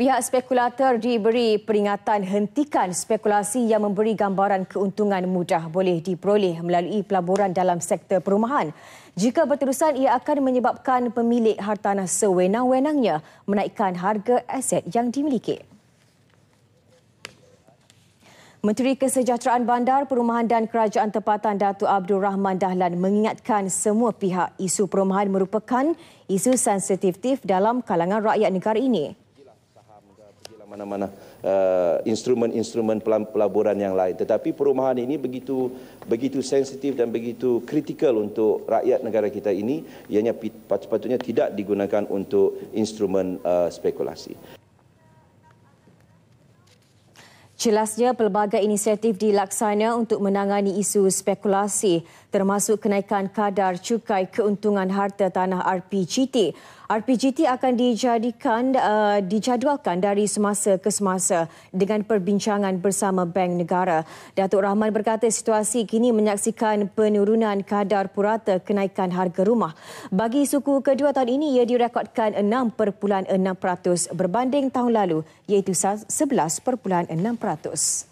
Pihak spekulator diberi peringatan hentikan spekulasi yang memberi gambaran keuntungan mudah boleh diperoleh melalui pelaburan dalam sektor perumahan. Jika berterusan, ia akan menyebabkan pemilik hartanah sewenang-wenangnya menaikkan harga aset yang dimiliki. Menteri Kesejahteraan Bandar, Perumahan dan Kerajaan Tempatan Datuk Abdul Rahman Dahlan mengingatkan semua pihak isu perumahan merupakan isu sensitif dalam kalangan rakyat negara ini mana-mana uh, instrumen-instrumen pelaburan yang lain tetapi perumahan ini begitu begitu sensitif dan begitu kritikal untuk rakyat negara kita ini ianya patutnya tidak digunakan untuk instrumen uh, spekulasi Jelasnya pelbagai inisiatif dilaksana untuk menangani isu spekulasi termasuk kenaikan kadar cukai keuntungan harta tanah RPGT. RPGT akan dijadikan uh, dijadualkan dari semasa ke semasa dengan perbincangan bersama Bank Negara. Datuk Rahman berkata situasi kini menyaksikan penurunan kadar purata kenaikan harga rumah. Bagi suku kedua tahun ini ia direkodkan 6.6% berbanding tahun lalu iaitu 11.6%. Dourados.